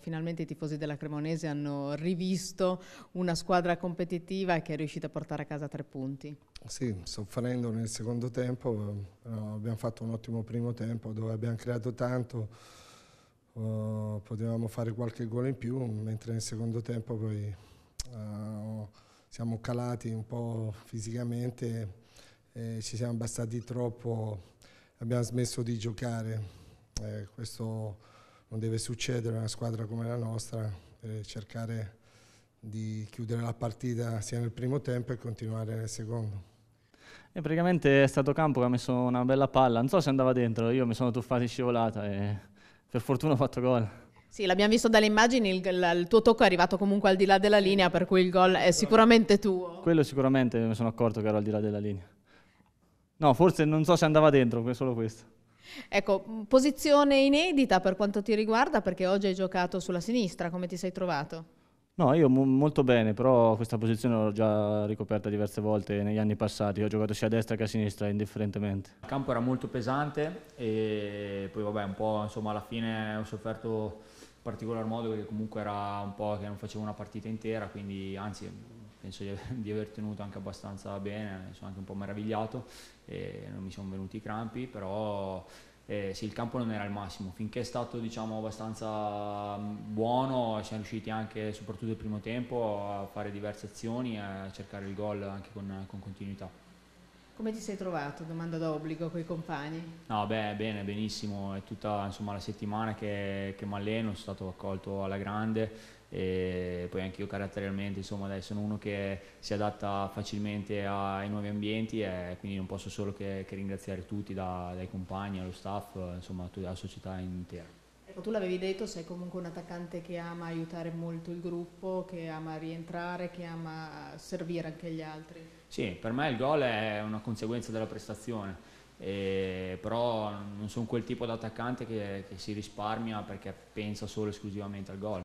Finalmente i tifosi della Cremonese hanno rivisto una squadra competitiva che è riuscita a portare a casa tre punti. Sì, soffrendo nel secondo tempo, abbiamo fatto un ottimo primo tempo dove abbiamo creato tanto, oh, potevamo fare qualche gol in più, mentre nel secondo tempo poi eh, siamo calati un po' fisicamente, ci siamo abbassati troppo, abbiamo smesso di giocare. Eh, questo non deve succedere una squadra come la nostra, eh, cercare di chiudere la partita sia nel primo tempo e continuare nel secondo. E praticamente è stato Campo che ha messo una bella palla, non so se andava dentro, io mi sono tuffato in scivolata e per fortuna ho fatto gol. Sì, l'abbiamo visto dalle immagini, il, il, il, tuo tocco è arrivato comunque al di là della linea, per cui il gol è sicuramente tuo. Quello sicuramente mi sono accorto che ero al di là della linea. No, forse non so se andava dentro, solo questo. Ecco, mm, posizione inedita per quanto ti riguarda, perché oggi hai giocato sulla sinistra, come ti sei trovato? No, io molto bene, però questa posizione l'ho già ricoperta diverse volte negli anni passati, ho giocato sia a destra che a sinistra indifferentemente. Il campo era molto pesante e poi vabbè un po' insomma alla fine ho sofferto in particolar modo perché comunque era un po' che non facevo una partita intera, quindi anzi penso di aver tenuto anche abbastanza bene, sono anche un po' meravigliato, non mi sono venuti i crampi, però eh, sì, il campo non era il massimo, finché è stato diciamo, abbastanza mm, buono, siamo riusciti anche, soprattutto il primo tempo, a fare diverse azioni e a cercare il gol anche con, con continuità. Come ti sei trovato? Domanda d'obbligo con i compagni. No, beh, bene, benissimo. È tutta insomma, la settimana che, che mi alleno, sono stato accolto alla grande e poi anche io caratterialmente, insomma, dai, sono uno che si adatta facilmente ai nuovi ambienti e quindi non posso solo che, che ringraziare tutti, da, dai compagni allo staff, insomma, alla società intera. Ecco, tu l'avevi detto, sei comunque un attaccante che ama aiutare molto il gruppo, che ama rientrare, che ama eh, servire anche gli altri. Sì, per me il gol è una conseguenza della prestazione. Eh, però non sono quel tipo di attaccante che, che si risparmia perché pensa solo esclusivamente al gol.